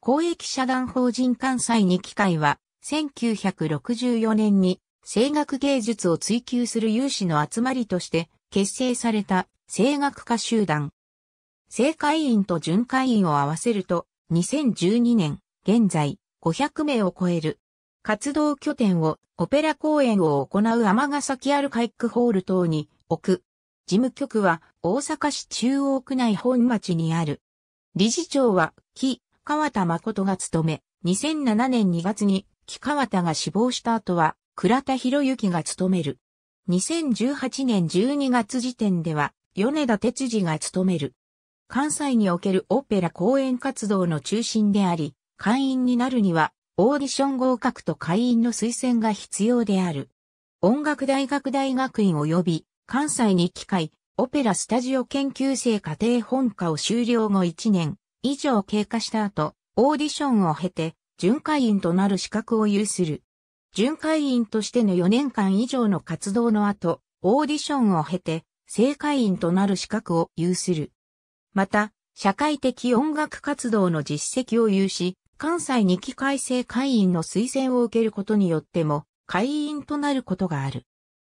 公益社団法人関西に機会は、1964年に声楽芸術を追求する有志の集まりとして結成された声楽家集団。正会員と準会員を合わせると2012年現在500名を超える活動拠点をオペラ公演を行う天崎アルカイックホール等に置く。事務局は大阪市中央区内本町にある。理事長は木川田誠が務め、2007年2月に木川田が死亡した後は、倉田博之が務める。2018年12月時点では、米田哲司が務める。関西におけるオペラ公演活動の中心であり、会員になるには、オーディション合格と会員の推薦が必要である。音楽大学大学院及び、関西に機会、オペラスタジオ研究生家庭本科を修了後1年、以上経過した後、オーディションを経て、巡回員となる資格を有する。巡回員としての4年間以上の活動の後、オーディションを経て、正会員となる資格を有する。また、社会的音楽活動の実績を有し、関西2期改正会員の推薦を受けることによっても、会員となることがある。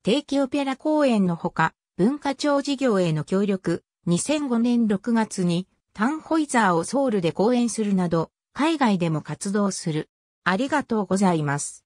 定期オペラ公演のほか、文化庁事業への協力、2005年6月にタンホイザーをソウルで講演するなど、海外でも活動する。ありがとうございます。